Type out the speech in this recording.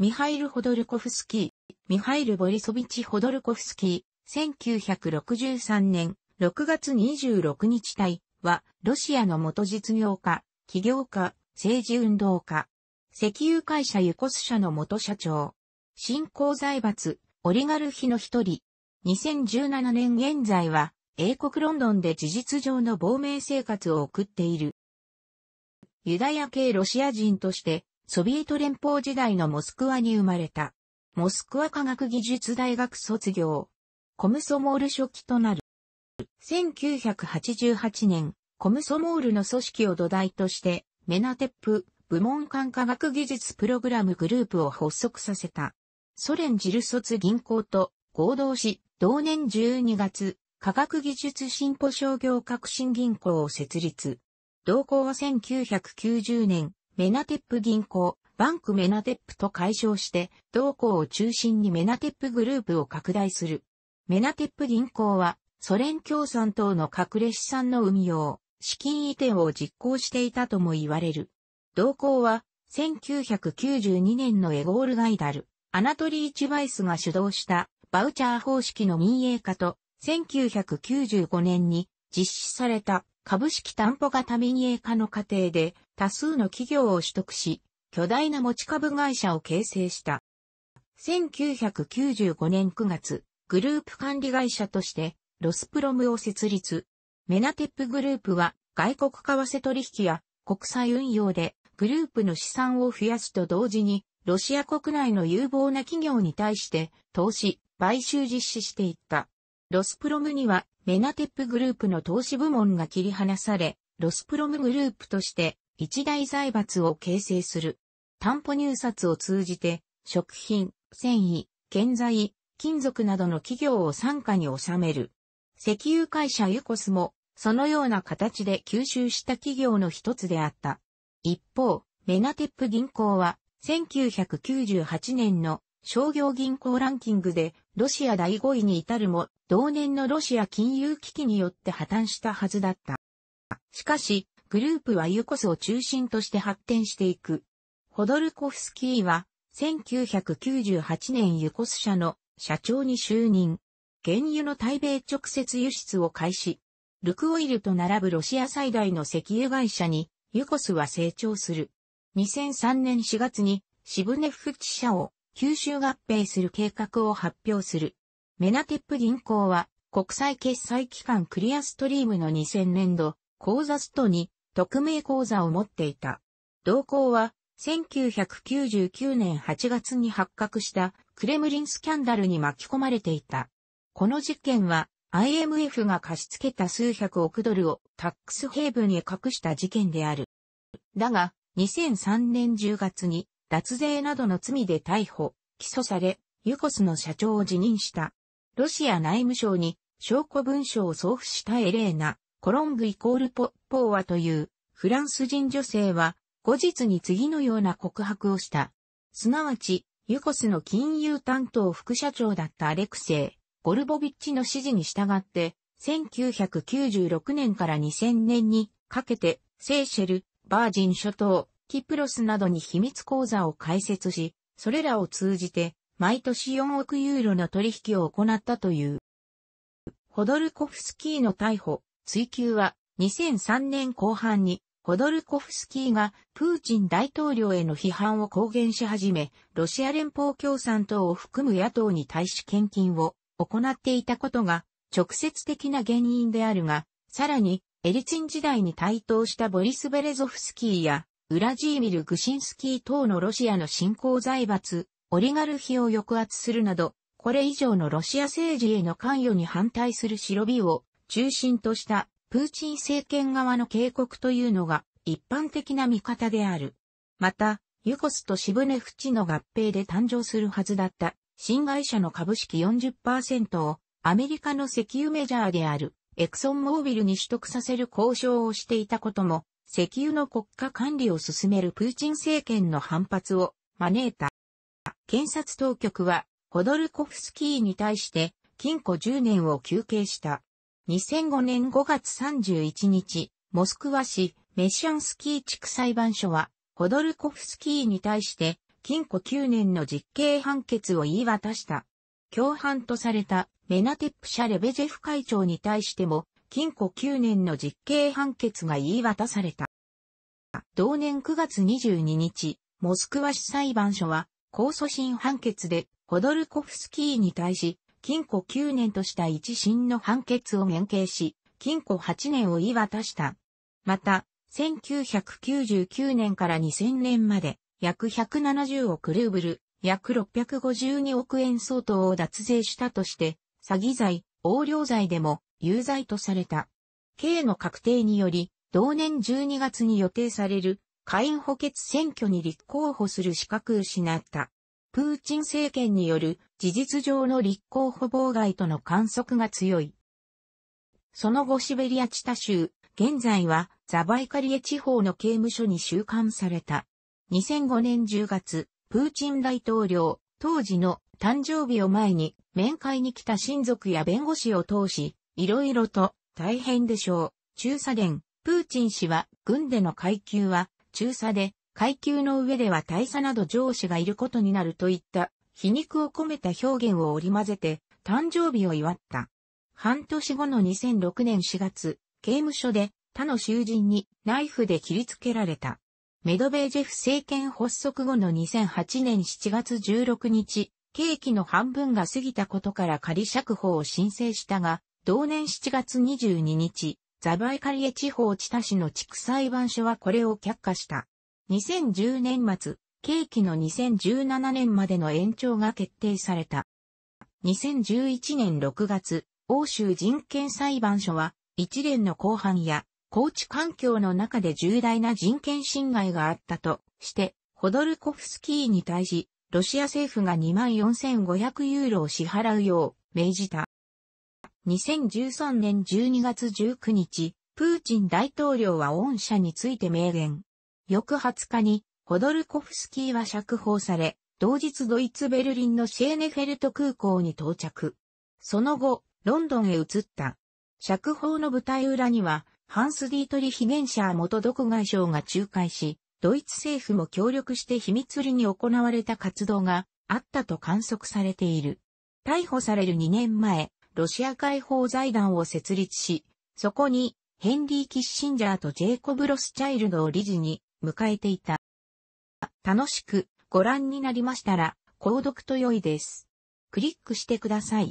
ミハイル・ホドルコフスキー、ミハイル・ボリソビチ・ホドルコフスキー、1963年6月26日隊は、ロシアの元実業家、企業家、政治運動家、石油会社ユコス社の元社長、新興財閥、オリガルヒの一人、2017年現在は、英国ロンドンで事実上の亡命生活を送っている。ユダヤ系ロシア人として、ソビエト連邦時代のモスクワに生まれた。モスクワ科学技術大学卒業。コムソモール初期となる。1988年、コムソモールの組織を土台として、メナテップ部門間科学技術プログラムグループを発足させた。ソ連ジル卒銀行と合同し、同年12月、科学技術進歩商業革新銀行を設立。同行は1990年、メナテップ銀行、バンクメナテップと解消して、同行を中心にメナテップグループを拡大する。メナテップ銀行は、ソ連共産党の隠れ資産の運用、資金移転を実行していたとも言われる。同行は、1992年のエゴール・ガイダル、アナトリー・チバイスが主導したバウチャー方式の民営化と1995年に実施された株式担保型民営化の過程で多数の企業を取得し、巨大な持ち株会社を形成した。1995年9月、グループ管理会社としてロスプロムを設立。メナテップグループは外国為替取引や国際運用でグループの資産を増やすと同時に、ロシア国内の有望な企業に対して投資、買収実施していった。ロスプロムにはメナテップグループの投資部門が切り離され、ロスプロムグループとして一大財閥を形成する。担保入札を通じて食品、繊維、建材、金属などの企業を傘下に収める。石油会社ユコスもそのような形で吸収した企業の一つであった。一方、メナテップ銀行は1998年の商業銀行ランキングでロシア第5位に至るも同年のロシア金融危機によって破綻したはずだった。しかし、グループはユコスを中心として発展していく。ホドルコフスキーは、1998年ユコス社の社長に就任。原油の対米直接輸出を開始。ルクオイルと並ぶロシア最大の石油会社に、ユコスは成長する。2003年4月に、シブネフチ社を吸収合併する計画を発表する。メナテップ銀行は、国際決済機関クリアストリームの2000年度、口座ストに匿名口座を持っていた。同行は、1999年8月に発覚したクレムリンスキャンダルに巻き込まれていた。この事件は IMF が貸し付けた数百億ドルをタックスヘイブンへ隠した事件である。だが、2003年10月に脱税などの罪で逮捕、起訴され、ユコスの社長を辞任した。ロシア内務省に証拠文書を送付したエレーナ、コロンブイコールポッポーワというフランス人女性は後日に次のような告白をした。すなわち、ユコスの金融担当副社長だったアレクセイ、ゴルボビッチの指示に従って、1996年から2000年にかけて、セーシェル、バージン諸島、キプロスなどに秘密講座を開設し、それらを通じて毎年4億ユーロの取引を行ったという。ホドルコフスキーの逮捕、追及は2003年後半にホドルコフスキーがプーチン大統領への批判を公言し始め、ロシア連邦共産党を含む野党に対し献金を行っていたことが直接的な原因であるが、さらにエリツィン時代に台頭したボリス・ベレゾフスキーやウラジーミル・グシンスキー等のロシアの新興財閥、オリガルヒを抑圧するなど、これ以上のロシア政治への関与に反対する白ビを中心としたプーチン政権側の警告というのが一般的な見方である。また、ユコスとシブネフチの合併で誕生するはずだった新会社の株式40%をアメリカの石油メジャーであるエクソンモービルに取得させる交渉をしていたことも石油の国家管理を進めるプーチン政権の反発を招いた。検察当局は、ホドルコフスキーに対して、禁錮10年を求刑した。2005年5月31日、モスクワ市メシャンスキー地区裁判所は、ホドルコフスキーに対して、禁錮9年の実刑判決を言い渡した。共犯とされたメナテップ社レベジェフ会長に対しても、禁錮9年の実刑判決が言い渡された。同年9月22日、モスクワ市裁判所は、控訴審判決で、ホドルコフスキーに対し、禁錮9年とした一審の判決を免刑し、禁錮8年を言い渡した。また、1999年から2000年まで、約170億ルーブル、約652億円相当を脱税したとして、詐欺罪、横領罪でも有罪とされた。刑の確定により、同年12月に予定される下院補欠選挙に立候補する資格失った。プーチン政権による事実上の立候補妨害との観測が強い。その後シベリア地タ州、現在はザバイカリエ地方の刑務所に収監された。2005年10月、プーチン大統領、当時の誕生日を前に面会に来た親族や弁護士を通し、いろいろと大変でしょう。中佐伝、プーチン氏は軍での階級は中佐で、階級の上では大佐など上司がいることになるといった皮肉を込めた表現を織り交ぜて誕生日を祝った。半年後の2006年4月、刑務所で他の囚人にナイフで切りつけられた。メドベージェフ政権発足後の2008年7月16日、刑期の半分が過ぎたことから仮釈放を申請したが、同年7月22日、ザバイカリエ地方チタ市の地区裁判所はこれを却下した。2010年末、刑期の2017年までの延長が決定された。2011年6月、欧州人権裁判所は、一連の公判や、高知環境の中で重大な人権侵害があったとして、ホドルコフスキーに対し、ロシア政府が24,500ユーロを支払うよう命じた。2013年12月19日、プーチン大統領は恩赦について明言。翌20日に、ホドルコフスキーは釈放され、同日ドイツベルリンのシェーネフェルト空港に到着。その後、ロンドンへ移った。釈放の舞台裏には、ハンス・ディートリヒ・ゲンシャー元独外相が仲介し、ドイツ政府も協力して秘密裏に行われた活動があったと観測されている。逮捕される2年前、ロシア解放財団を設立し、そこにヘンリー・キッシンジャーとジェイコブ・ロスチャイルドを理事に迎えていた。楽しくご覧になりましたら、購読と良いです。クリックしてください。